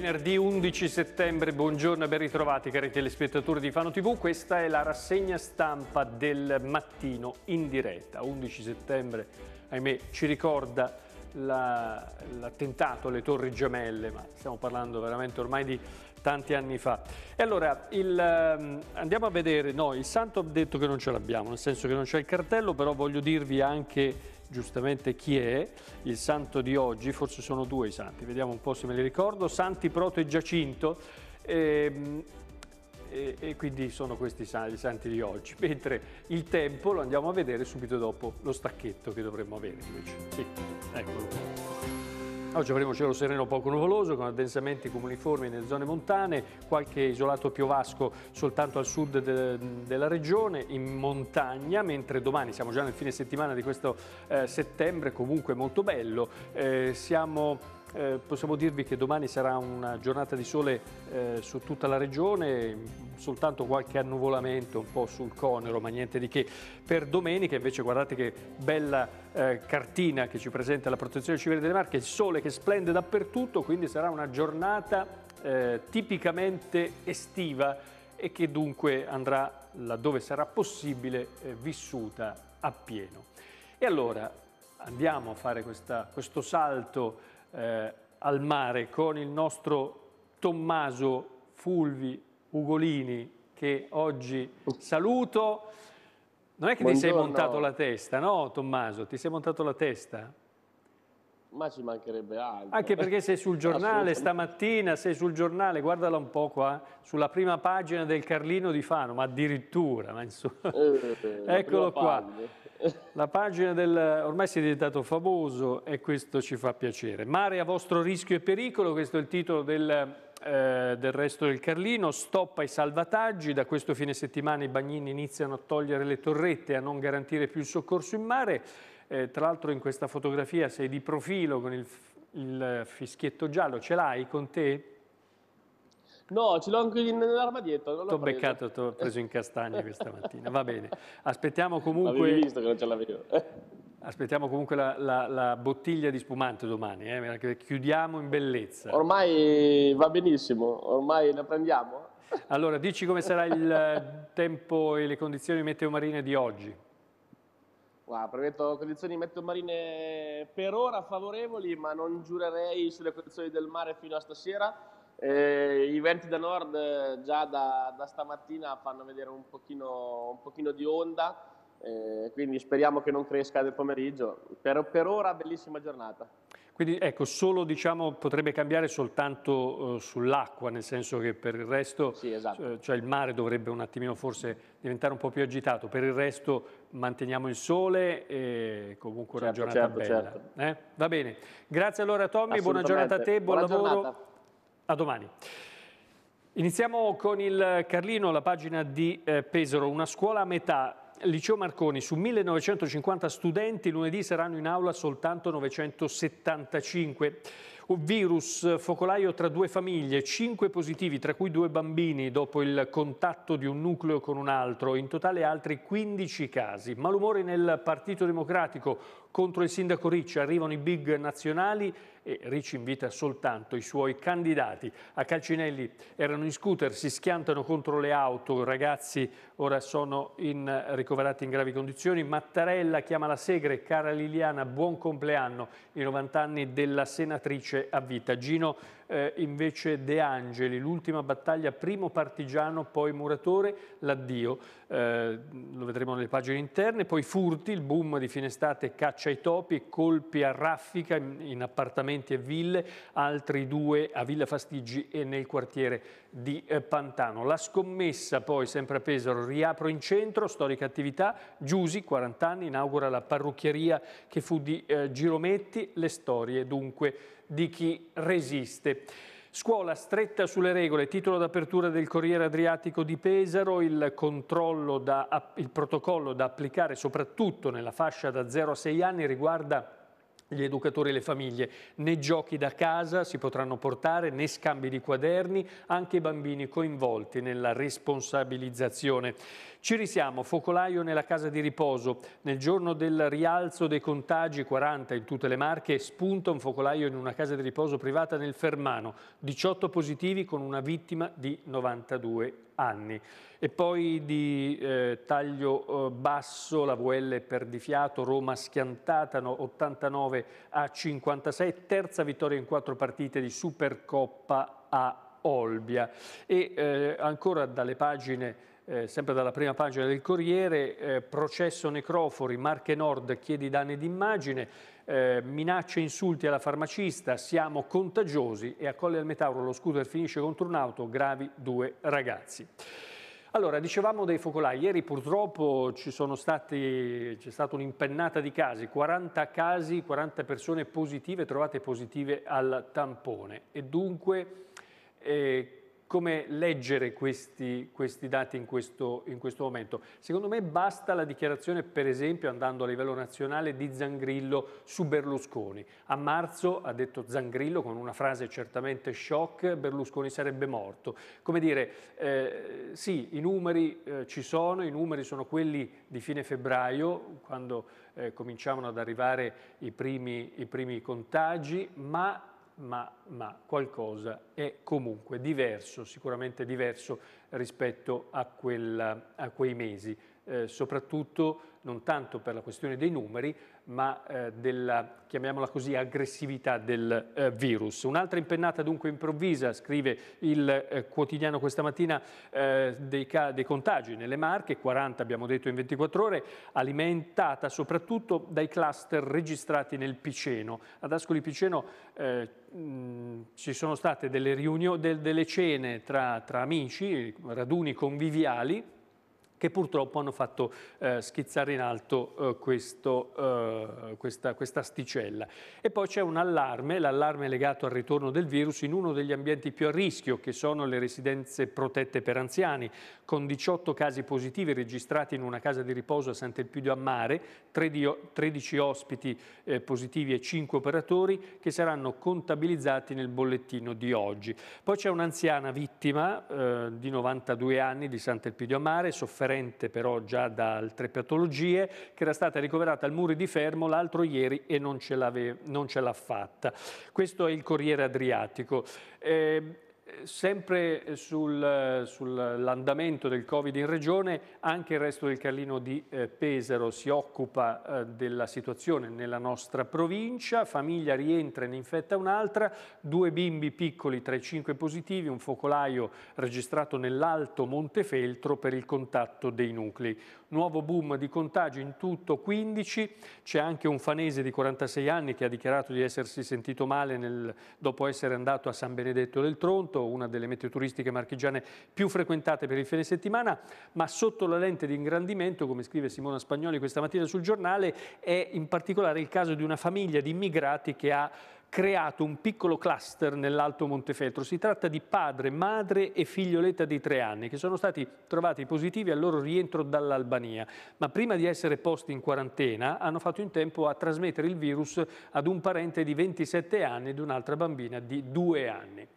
Venerdì 11 settembre, buongiorno e ben ritrovati cari telespettatori di Fano TV, questa è la rassegna stampa del mattino in diretta. 11 settembre, ahimè, ci ricorda l'attentato la, alle Torri Gemelle, ma stiamo parlando veramente ormai di tanti anni fa. E allora il, ehm, andiamo a vedere, no, il santo ha detto che non ce l'abbiamo, nel senso che non c'è il cartello, però voglio dirvi anche giustamente chi è il santo di oggi, forse sono due i santi, vediamo un po' se me li ricordo, Santi Proto e Giacinto, e, ehm, e, e quindi sono questi i santi di oggi, mentre il tempo lo andiamo a vedere subito dopo lo stacchetto che dovremmo avere invece. Sì, eccolo Oggi avremo cielo sereno poco nuvoloso con addensamenti comuniformi nelle zone montane, qualche isolato piovasco soltanto al sud de della regione, in montagna, mentre domani, siamo già nel fine settimana di questo eh, settembre, comunque molto bello, eh, siamo eh, possiamo dirvi che domani sarà una giornata di sole eh, su tutta la regione, soltanto qualche annuvolamento un po' sul Conero, ma niente di che. Per domenica invece guardate che bella eh, cartina che ci presenta la Protezione Civile delle Marche, il sole che splende dappertutto, quindi sarà una giornata eh, tipicamente estiva e che dunque andrà, laddove sarà possibile, eh, vissuta appieno. E allora andiamo a fare questa, questo salto eh, al mare con il nostro Tommaso Fulvi Ugolini che oggi saluto. Non è che Buongiorno. ti sei montato la testa, no Tommaso? Ti sei montato la testa? Ma ci mancherebbe altro. Anche perché sei sul giornale stamattina, sei sul giornale, guardala un po' qua, eh, sulla prima pagina del Carlino di Fano, ma addirittura, ma insomma, eh, eccolo qua. La pagina del... ormai si è diventato famoso e questo ci fa piacere. Mare a vostro rischio e pericolo, questo è il titolo del eh, del resto del Carlino, stop ai salvataggi, da questo fine settimana i bagnini iniziano a togliere le torrette e a non garantire più il soccorso in mare. Eh, tra l'altro in questa fotografia sei di profilo con il, il fischietto giallo, ce l'hai con te? No, ce l'ho anche nell'armadietto. T'ho beccato, t'ho preso in castagna questa mattina, va bene. Aspettiamo comunque... Avevi visto che non ce l'avevo. Aspettiamo comunque la, la, la, bottiglia di spumante domani, eh? chiudiamo in bellezza. Ormai va benissimo, ormai la prendiamo. Allora, dici come sarà il tempo e le condizioni meteo marine di oggi? Guarda, premetto condizioni metto marine per ora favorevoli, ma non giurerei sulle condizioni del mare fino a stasera. Eh, I venti da nord già da, da stamattina fanno vedere un pochino, un pochino di onda, eh, quindi speriamo che non cresca nel pomeriggio. Per, per ora bellissima giornata. Quindi ecco, solo diciamo, potrebbe cambiare soltanto eh, sull'acqua, nel senso che per il resto, sì, esatto. cioè il mare dovrebbe un attimino forse diventare un po' più agitato, per il resto manteniamo il sole e comunque certo, una giornata certo, bella. Certo. Eh? Va bene, grazie allora Tommy, buona giornata a te, buon buona lavoro, giornata. a domani. Iniziamo con il Carlino, la pagina di eh, Pesaro, una scuola a metà Liceo Marconi, su 1950 studenti lunedì saranno in aula soltanto 975. Un virus focolaio tra due famiglie, cinque positivi, tra cui due bambini, dopo il contatto di un nucleo con un altro, in totale altri 15 casi. Malumori nel Partito Democratico contro il sindaco Ricci, arrivano i big nazionali e Ricci invita soltanto i suoi candidati. A Calcinelli erano in scooter, si schiantano contro le auto, i ragazzi ora sono in, ricoverati in gravi condizioni. Mattarella chiama la segre, cara Liliana, buon compleanno, i 90 anni della senatrice invece a vita. Gino eh, invece De Angeli, l'ultima battaglia, primo partigiano, poi muratore, l'addio, eh, lo vedremo nelle pagine interne, poi Furti, il boom di fine estate, caccia ai topi, colpi a raffica in, in appartamenti e ville, altri due a Villa Fastigi e nel quartiere di eh, Pantano. La scommessa poi sempre a Pesaro, riapro in centro, storica attività, Giusi, 40 anni, inaugura la parrucchieria che fu di eh, Girometti, le storie dunque di chi resiste. Scuola stretta sulle regole, titolo d'apertura del Corriere Adriatico di Pesaro, il, da, il protocollo da applicare soprattutto nella fascia da 0 a 6 anni riguarda gli educatori e le famiglie, né giochi da casa si potranno portare, né scambi di quaderni, anche i bambini coinvolti nella responsabilizzazione. Ci risiamo, focolaio nella casa di riposo. Nel giorno del rialzo dei contagi, 40 in tutte le marche, spunta un focolaio in una casa di riposo privata nel Fermano, 18 positivi con una vittima di 92 anni. E poi di eh, taglio eh, basso la VL per di fiato, Roma schiantata no, 89 a 56, terza vittoria in quattro partite di Supercoppa a Olbia. E eh, ancora dalle pagine eh, sempre dalla prima pagina del Corriere, eh, processo necrofori, Marche Nord chiede i danni d'immagine, eh, minacce e insulti alla farmacista, siamo contagiosi e a Colle del Metauro lo scooter finisce contro un'auto, gravi due ragazzi. Allora, dicevamo dei focolai, ieri purtroppo c'è stata un'impennata di casi, 40 casi, 40 persone positive, trovate positive al tampone e dunque eh, come leggere questi, questi dati in questo, in questo, momento. Secondo me basta la dichiarazione, per esempio, andando a livello nazionale, di Zangrillo su Berlusconi. A marzo ha detto Zangrillo con una frase certamente shock, Berlusconi sarebbe morto. Come dire, eh, sì, i numeri eh, ci sono, i numeri sono quelli di fine febbraio, quando eh, cominciavano ad arrivare i primi, i primi contagi, ma ma, ma qualcosa è comunque diverso, sicuramente diverso rispetto a, quella, a quei mesi, eh, soprattutto non tanto per la questione dei numeri, ma eh, della, chiamiamola così, aggressività del eh, virus. Un'altra impennata dunque improvvisa, scrive il eh, quotidiano questa mattina, eh, dei, dei, contagi nelle Marche, 40 abbiamo detto in 24 ore, alimentata soprattutto dai cluster registrati nel Piceno. Ad Ascoli Piceno eh, mh, ci sono state delle, riunioni, del, delle cene tra, tra amici, raduni conviviali, che purtroppo hanno fatto eh, schizzare in alto eh, questo, eh, questa, questa, sticella. E poi c'è un allarme, l'allarme legato al ritorno del virus in uno degli ambienti più a rischio, che sono le residenze protette per anziani, con 18 casi positivi registrati in una casa di riposo a Sant'Elpidio a Mare, 13 ospiti eh, positivi e 5 operatori che saranno contabilizzati nel bollettino di oggi. Poi c'è un'anziana vittima eh, di 92 anni di Sant'Elpidio a Mare, sofferente sofferente però già da altre patologie, che era stata ricoverata al Muri di Fermo l'altro ieri e non ce, l'ha fatta. Questo è il Corriere Adriatico. Eh, Sempre sul, sull'andamento del Covid in regione, anche il resto del Carlino di eh, Pesaro si occupa eh, della situazione nella nostra provincia, famiglia rientra e ne infetta un'altra, due bimbi piccoli tra i cinque positivi, un focolaio registrato nell'Alto Montefeltro per il contatto dei nuclei. Nuovo boom di contagi, in tutto 15, c'è anche un fanese di 46 anni che ha dichiarato di essersi sentito male nel, dopo essere andato a San Benedetto del Tronto, una delle mete turistiche marchigiane più frequentate per il fine settimana, ma sotto la lente di ingrandimento, come scrive Simona Spagnoli questa mattina sul giornale, è in particolare il caso di una famiglia di immigrati che ha creato un piccolo cluster nell'Alto Montefeltro. Si tratta di padre, madre e figlioletta di tre anni che sono stati trovati positivi al loro rientro dall'Albania, ma prima di essere posti in quarantena hanno fatto in tempo a trasmettere il virus ad un parente di 27 anni ed un'altra bambina di 2 anni.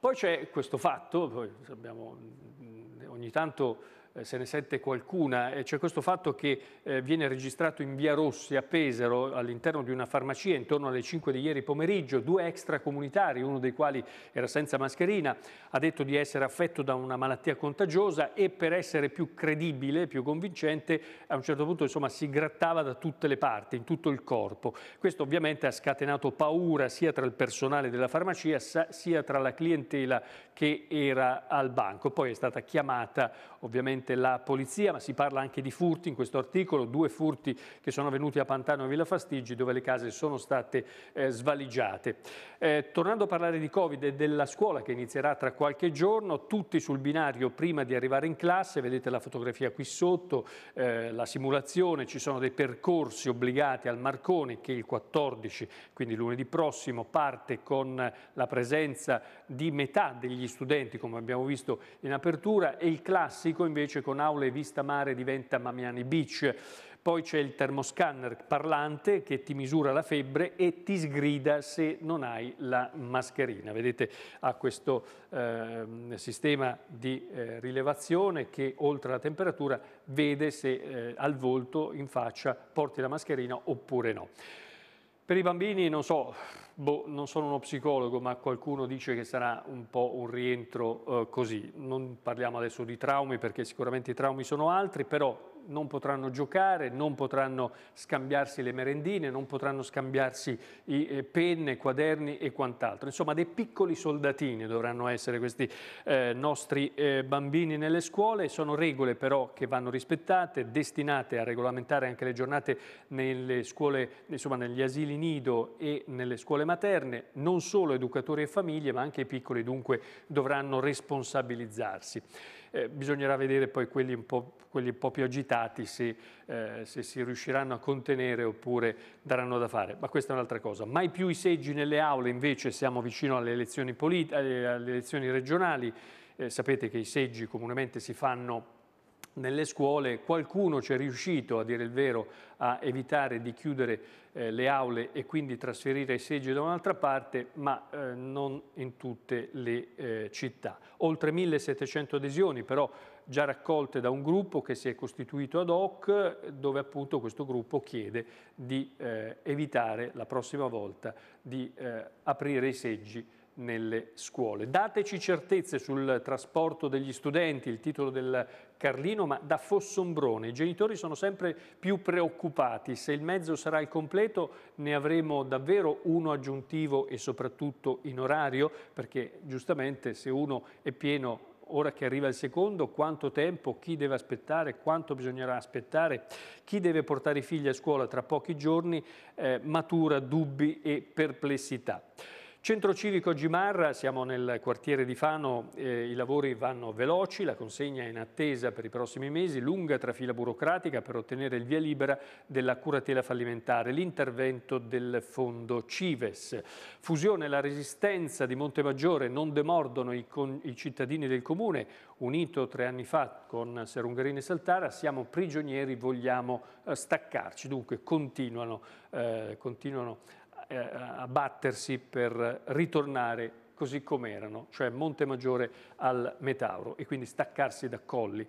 Poi c'è questo fatto, poi abbiamo mm, mm, ogni tanto eh, se ne sente qualcuna, c'è questo fatto che eh, viene registrato in Via Rossi a Pesaro all'interno di una farmacia intorno alle 5 di ieri pomeriggio, due extracomunitari, uno dei quali era senza mascherina, ha detto di essere affetto da una malattia contagiosa e per essere più credibile, più convincente, a un certo punto insomma, si grattava da tutte le parti, in tutto il corpo. Questo ovviamente ha scatenato paura sia tra il personale della farmacia sia tra la clientela che era al banco. Poi è stata chiamata ovviamente ovviamente la polizia, ma si parla anche di furti in questo articolo, due furti che sono avvenuti a Pantano e Villa Fastigi dove le case sono state eh, svaligiate. Eh, tornando a parlare di Covid e della scuola che inizierà tra qualche giorno, tutti sul binario prima di arrivare in classe, vedete la fotografia qui sotto, eh, la simulazione, ci sono dei percorsi obbligati al Marconi che il 14, quindi lunedì prossimo, parte con la presenza di metà degli studenti, come abbiamo visto in apertura, e il classico invece invece con aule vista mare diventa Mamiani Beach. Poi c'è il termoscanner parlante che ti misura la febbre e ti sgrida se non hai la mascherina. Vedete ha questo eh, sistema di eh, rilevazione che oltre alla temperatura vede se eh, al volto, in faccia, porti la mascherina oppure no. Per i bambini, non so, boh, non sono uno psicologo, ma qualcuno dice che sarà un po' un rientro eh, così. Non parliamo adesso di traumi, perché sicuramente i traumi sono altri, però non potranno giocare, non potranno scambiarsi le merendine, non potranno scambiarsi i, eh, penne, quaderni e quant'altro. Insomma, dei piccoli soldatini dovranno essere questi eh, nostri eh, bambini nelle scuole. Sono regole però che vanno rispettate, destinate a regolamentare anche le giornate nelle scuole, insomma, negli asili nido e nelle scuole materne. Non solo educatori e famiglie, ma anche i piccoli dunque dovranno responsabilizzarsi. Eh, bisognerà vedere poi quelli un po', quelli un po più agitati se, eh, se, si riusciranno a contenere oppure daranno da fare, ma questa è un'altra cosa. Mai più i seggi nelle aule, invece siamo vicino alle elezioni, alle elezioni regionali, eh, sapete che i seggi comunemente si fanno nelle scuole qualcuno ci è riuscito, a dire il vero, a evitare di chiudere eh, le aule e quindi trasferire i seggi da un'altra parte, ma eh, non in tutte le eh, città. Oltre 1700 adesioni però già raccolte da un gruppo che si è costituito ad hoc, dove appunto questo gruppo chiede di eh, evitare la prossima volta di eh, aprire i seggi nelle scuole. Dateci certezze sul trasporto degli studenti, il titolo del Carlino, ma da Fossombrone i genitori sono sempre più preoccupati. Se il mezzo sarà il completo ne avremo davvero uno aggiuntivo e soprattutto in orario, perché giustamente se uno è pieno ora che arriva il secondo, quanto tempo, chi deve aspettare, quanto bisognerà aspettare, chi deve portare i figli a scuola tra pochi giorni, eh, matura dubbi e perplessità. Centro civico Gimarra, siamo nel quartiere di Fano, eh, i lavori vanno veloci, la consegna è in attesa per i prossimi mesi, lunga trafila burocratica per ottenere il via libera della curatela fallimentare, l'intervento del fondo Cives. Fusione e la resistenza di Monte Maggiore non demordono i, con, i cittadini del comune, unito tre anni fa con Serungherini e Saltara, siamo prigionieri, vogliamo eh, staccarci, dunque continuano, eh, continuano eh, a battersi per ritornare così come erano, cioè Monte Maggiore al Metauro e quindi staccarsi da Colli.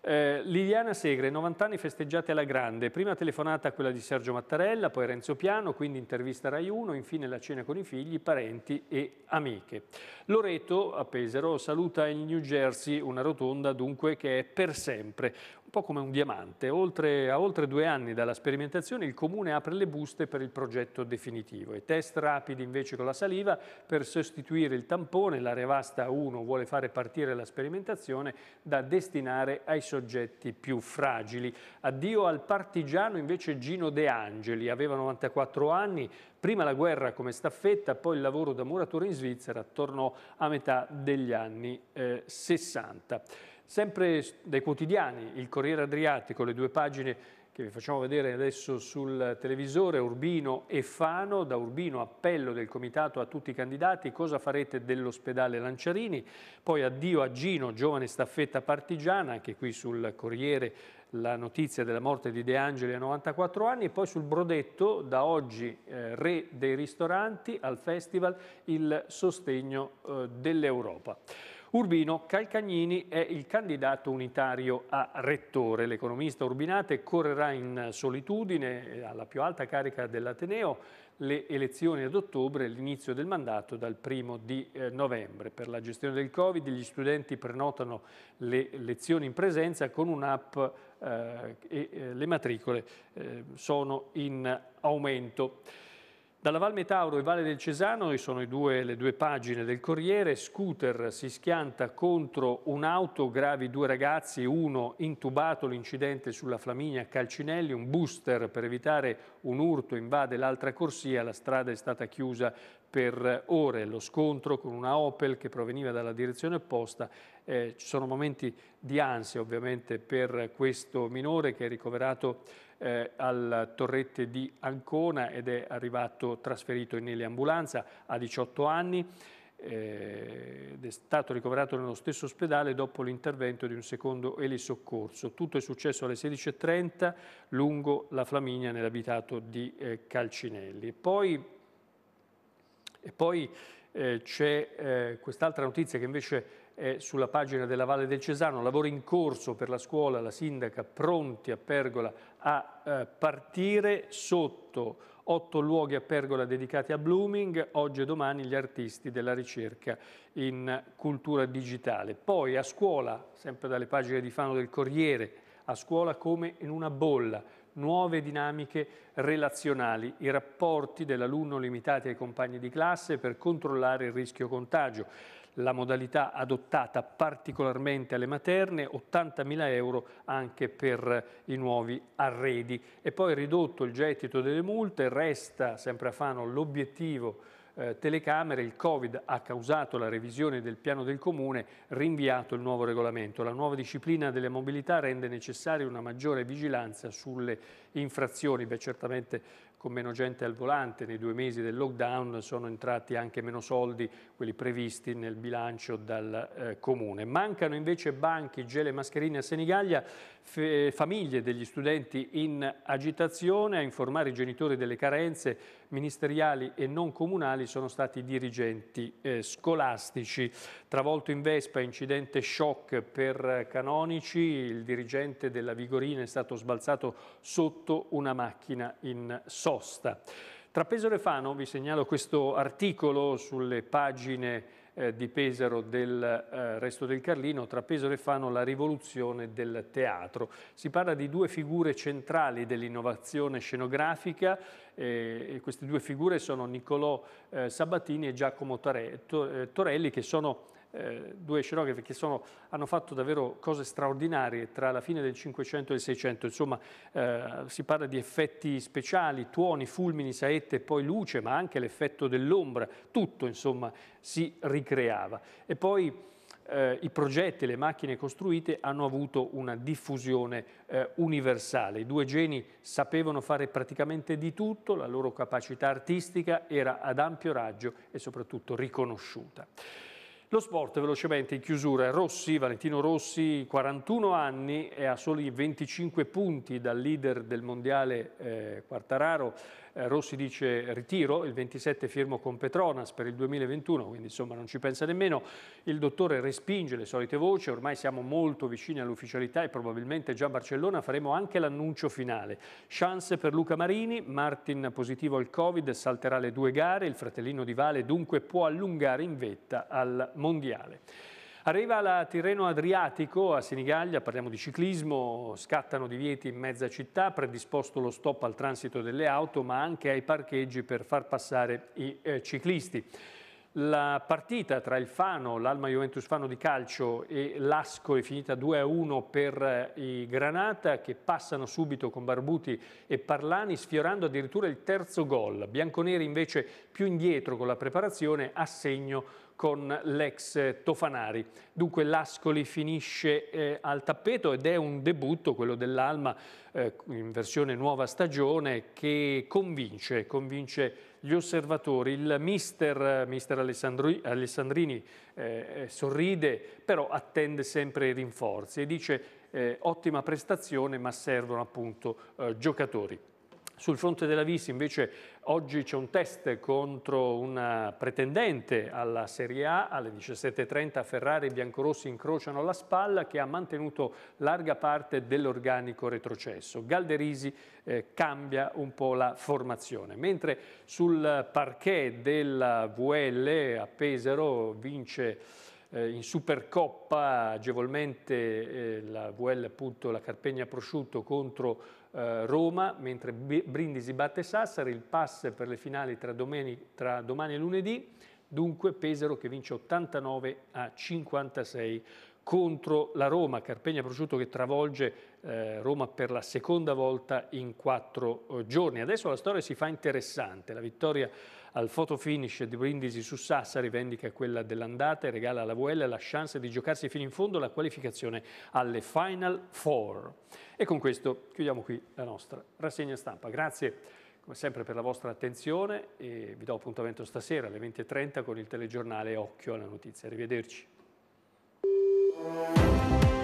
Eh, Liliana Segre, 90 anni festeggiate alla grande, prima telefonata quella di Sergio Mattarella, poi Renzo Piano, quindi intervista Rai 1, infine la cena con i figli, parenti e amiche. Loreto, a Pesaro, saluta il New Jersey, una rotonda dunque che è per sempre, un po' come un diamante. Oltre, a oltre due anni dalla sperimentazione il comune apre le buste per il progetto definitivo e test rapidi invece con la saliva per sostituire il tampone, l'area vasta 1 vuole fare partire la sperimentazione da destinare ai soggetti più fragili. Addio al partigiano invece Gino De Angeli, aveva 94 anni, prima la guerra come staffetta, poi il lavoro da muratore in Svizzera, tornò a metà degli anni eh, 60. Sempre dai quotidiani, il Corriere Adriatico, le due pagine che vi facciamo vedere adesso sul televisore, Urbino e Fano, da Urbino appello del comitato a tutti i candidati, cosa farete dell'ospedale Lanciarini, poi addio a Gino, giovane staffetta partigiana, anche qui sul Corriere la notizia della morte di De Angeli a 94 anni e poi sul Brodetto, da oggi eh, re dei ristoranti, al festival il sostegno eh, dell'Europa. Urbino Calcagnini è il candidato unitario a rettore. L'economista Urbinate correrà in solitudine eh, alla più alta carica dell'Ateneo le elezioni ad ottobre e l'inizio del mandato dal primo di eh, novembre. Per la gestione del Covid gli studenti prenotano le lezioni in presenza con un'app eh, e eh, le matricole eh, sono in aumento. Dalla Val Metauro e Valle del Cesano, sono due, le due pagine del Corriere, scooter si schianta contro un'auto, gravi due ragazzi, uno intubato, l'incidente sulla Flaminia Calcinelli, un booster per evitare un urto invade l'altra corsia, la strada è stata chiusa per ore, lo scontro con una Opel che proveniva dalla direzione opposta, eh, ci sono momenti di ansia ovviamente per questo minore che è ricoverato eh, al Torrette di Ancona ed è arrivato trasferito in eliambulanza a 18 anni eh, ed è stato ricoverato nello stesso ospedale dopo l'intervento di un secondo elisoccorso. Tutto è successo alle 16.30 lungo la Flaminia nell'abitato di eh, Calcinelli. Poi, e poi eh, c'è eh, quest'altra notizia che invece eh, sulla pagina della Valle del Cesano, lavoro in corso per la scuola, la sindaca pronti a Pergola a eh, partire sotto otto luoghi a Pergola dedicati a Blooming, oggi e domani gli artisti della ricerca in cultura digitale. Poi a scuola, sempre dalle pagine di Fano del Corriere, a scuola come in una bolla, nuove dinamiche relazionali, i rapporti dell'alunno limitati ai compagni di classe per controllare il rischio contagio la modalità adottata particolarmente alle materne, 80.000 euro anche per i nuovi arredi. E poi ridotto il gettito delle multe, resta sempre a Fano l'obiettivo eh, telecamere, il Covid ha causato la revisione del piano del Comune, rinviato il nuovo regolamento. La nuova disciplina delle mobilità rende necessaria una maggiore vigilanza sulle infrazioni. Beh, certamente con meno gente al volante, nei due mesi del lockdown sono entrati anche meno soldi, quelli previsti nel bilancio dal eh, comune. Mancano invece banchi, gele, mascherine a Senigallia, famiglie degli studenti in agitazione, a informare i genitori delle carenze ministeriali e non comunali sono stati i dirigenti eh, scolastici. Travolto in Vespa, incidente shock per Canonici, il dirigente della Vigorina è stato sbalzato sotto una macchina in sosta. Tra Refano, vi segnalo questo articolo sulle pagine eh, di Pesaro del eh, resto del Carlino, tra Pesaro e Fano la rivoluzione del teatro. Si parla di due figure centrali dell'innovazione scenografica eh, e queste due figure sono Niccolò eh, Sabatini e Giacomo eh, Torelli che sono eh, due scenografi che sono, hanno fatto davvero cose straordinarie tra la fine del 500 e il 600, insomma eh, si parla di effetti speciali, tuoni, fulmini, saette e poi luce, ma anche l'effetto dell'ombra, tutto insomma si ricreava. E poi eh, i progetti, le macchine costruite hanno avuto una diffusione eh, universale. I due geni sapevano fare praticamente di tutto, la loro capacità artistica era ad ampio raggio e soprattutto riconosciuta. Lo sport velocemente in chiusura, Rossi, Valentino Rossi, 41 anni e a soli 25 punti dal leader del mondiale eh, Quartararo, eh, Rossi dice ritiro, il 27 firmo con Petronas per il 2021, quindi insomma non ci pensa nemmeno. Il dottore respinge le solite voci, ormai siamo molto vicini all'ufficialità e probabilmente già a Barcellona faremo anche l'annuncio finale. Chance per Luca Marini, Martin positivo al Covid, salterà le due gare, il fratellino di Vale dunque può allungare in vetta al Mondiale. Arriva la Tirreno Adriatico a Sinigaglia, parliamo di ciclismo, scattano divieti in mezza città, predisposto lo stop al transito delle auto ma anche ai parcheggi per far passare i eh, ciclisti. La partita tra il Fano, l'Alma Juventus Fano di calcio e l'Asco è finita 2-1 per eh, i Granata che passano subito con Barbuti e Parlani sfiorando addirittura il terzo gol. Bianconeri invece più indietro con la preparazione a segno con l'ex Tofanari. Dunque l'Ascoli finisce eh, al tappeto ed è un debutto, quello dell'Alma, eh, in versione nuova stagione, che convince, convince gli osservatori. Il mister, mister Alessandrini eh, eh, sorride, però attende sempre i rinforzi e dice eh, ottima prestazione ma servono appunto eh, giocatori. Sul fronte della VIS invece oggi c'è un test contro una eh, pretendente alla Serie A, alle 17.30 Ferrari e Biancorossi incrociano la spalla che ha mantenuto larga parte dell'organico retrocesso. Galderisi eh, cambia un po' la formazione, mentre sul parquet della VL a Pesaro vince eh, in Supercoppa agevolmente eh, la VL appunto la Carpegna Prosciutto contro eh, Roma, mentre Brindisi batte Sassari, il pass per le finali tra, tra domani e lunedì, dunque Pesaro che vince 89 a 56 contro la Roma, Carpegna Prosciutto che travolge eh, Roma per la seconda volta in quattro eh, giorni. Adesso la storia si fa interessante, la vittoria al fotofinish di Brindisi su Sassa rivendica quella dell'andata e regala alla VL la chance di giocarsi fino in fondo la qualificazione alle Final Four. E con questo chiudiamo qui la nostra rassegna stampa. Grazie come sempre per la vostra attenzione e vi do appuntamento stasera alle 20.30 con il telegiornale Occhio alla Notizia. Arrivederci.